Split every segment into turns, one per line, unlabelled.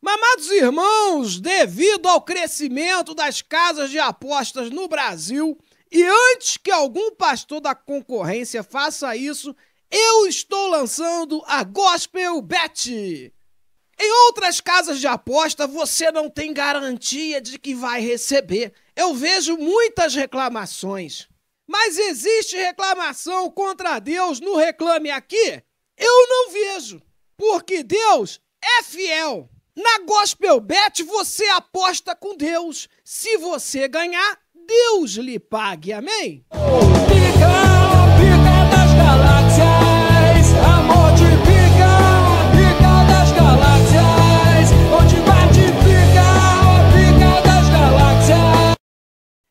Mamados irmãos, devido ao crescimento das casas de apostas no Brasil, e antes que algum pastor da concorrência faça isso, eu estou lançando a Gospel Bet. Em outras casas de aposta, você não tem garantia de que vai receber. Eu vejo muitas reclamações. Mas existe reclamação contra Deus no Reclame Aqui? Eu não vejo, porque Deus é fiel. Na Gospel Bet você aposta com Deus. Se você ganhar, Deus lhe pague. Amém? Pica, pica das galáxias, amor de pica, pica das galáxias, onde bate pica, pica das galáxias.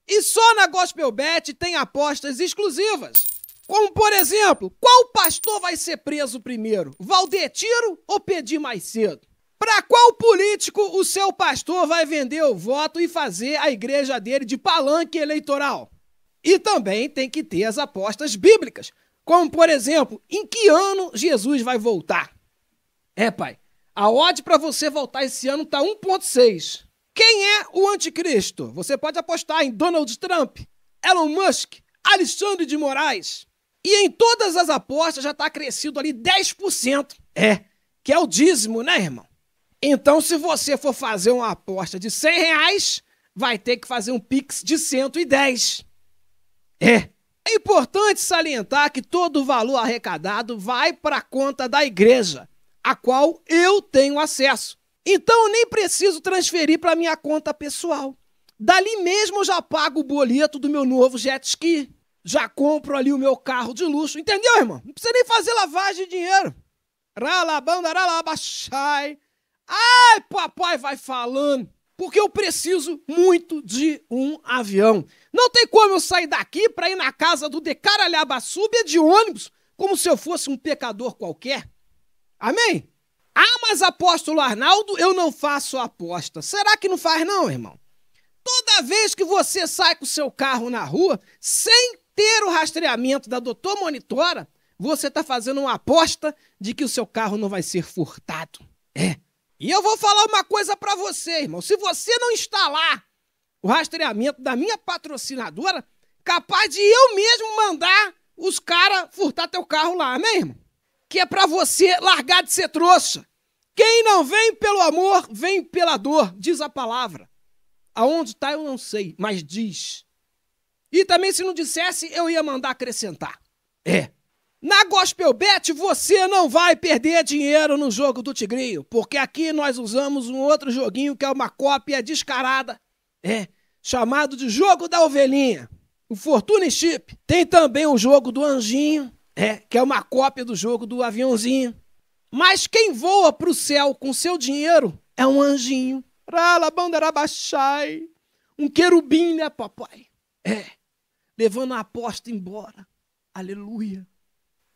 E só na Gospel Bet tem apostas exclusivas. Como, por exemplo, qual pastor vai ser preso primeiro? Valdetiro ou Pedir Mais Cedo? Para qual político o seu pastor vai vender o voto e fazer a igreja dele de palanque eleitoral? E também tem que ter as apostas bíblicas, como por exemplo, em que ano Jesus vai voltar? É, pai, a odd para você voltar esse ano tá 1.6. Quem é o anticristo? Você pode apostar em Donald Trump, Elon Musk, Alexandre de Moraes. E em todas as apostas já está crescido ali 10%. É, que é o dízimo, né, irmão? Então, se você for fazer uma aposta de 100 reais, vai ter que fazer um Pix de 110. É. É importante salientar que todo o valor arrecadado vai para a conta da igreja, a qual eu tenho acesso. Então eu nem preciso transferir para minha conta pessoal. Dali mesmo eu já pago o boleto do meu novo jet ski. Já compro ali o meu carro de luxo. Entendeu, irmão? Não precisa nem fazer lavagem de dinheiro. Ralabanda, baixai. Ai, papai vai falando, porque eu preciso muito de um avião. Não tem como eu sair daqui para ir na casa do Decaralhaba Súbia de ônibus, como se eu fosse um pecador qualquer. Amém? Ah, mas apóstolo Arnaldo, eu não faço aposta. Será que não faz não, irmão? Toda vez que você sai com o seu carro na rua, sem ter o rastreamento da doutor monitora, você está fazendo uma aposta de que o seu carro não vai ser furtado. É. E eu vou falar uma coisa para você, irmão. Se você não instalar o rastreamento da minha patrocinadora, capaz de eu mesmo mandar os caras furtar teu carro lá, né, irmão? Que é para você largar de ser trouxa. Quem não vem pelo amor, vem pela dor, diz a palavra. Aonde está eu não sei, mas diz. E também se não dissesse, eu ia mandar acrescentar. É, na gospel bet você não vai perder dinheiro no jogo do Tigrinho, porque aqui nós usamos um outro joguinho que é uma cópia descarada, é, chamado de Jogo da Ovelhinha. O Fortune Chip tem também o jogo do Anjinho, é, que é uma cópia do jogo do Aviãozinho. Mas quem voa pro céu com seu dinheiro é um anjinho. Rala bandarabachai. Um querubim, né, papai? É, levando a aposta embora. Aleluia.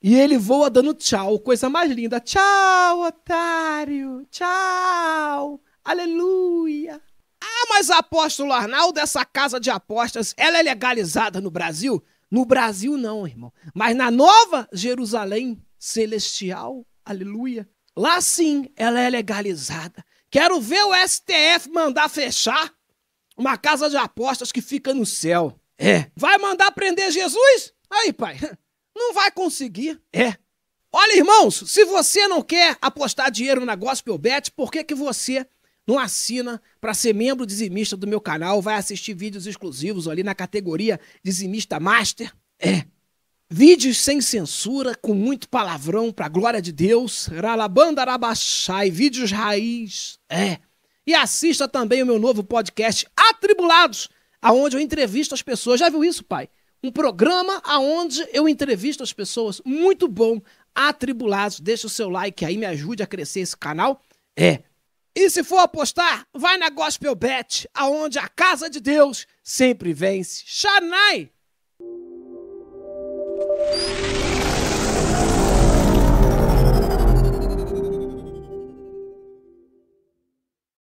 E ele voa dando tchau, coisa mais linda. Tchau, otário! Tchau! Aleluia! Ah, mas apóstolo Arnaldo, essa casa de apostas, ela é legalizada no Brasil? No Brasil não, irmão. Mas na nova Jerusalém celestial, aleluia, lá sim ela é legalizada. Quero ver o STF mandar fechar uma casa de apostas que fica no céu. É. Vai mandar prender Jesus? Aí, pai. Não vai conseguir. É. Olha, irmãos, se você não quer apostar dinheiro na Gospel Bet, por que, que você não assina para ser membro dizimista do meu canal? Vai assistir vídeos exclusivos ali na categoria Dizimista Master? É. Vídeos sem censura, com muito palavrão, pra glória de Deus. Ralabandarabachai, vídeos raiz. É. E assista também o meu novo podcast Atribulados, aonde eu entrevisto as pessoas. Já viu isso, pai? um programa aonde eu entrevisto as pessoas muito bom, atribulados. Deixa o seu like aí, me ajude a crescer esse canal. É. E se for apostar, vai na Gospel Bet, aonde a casa de Deus sempre vence. Xanai!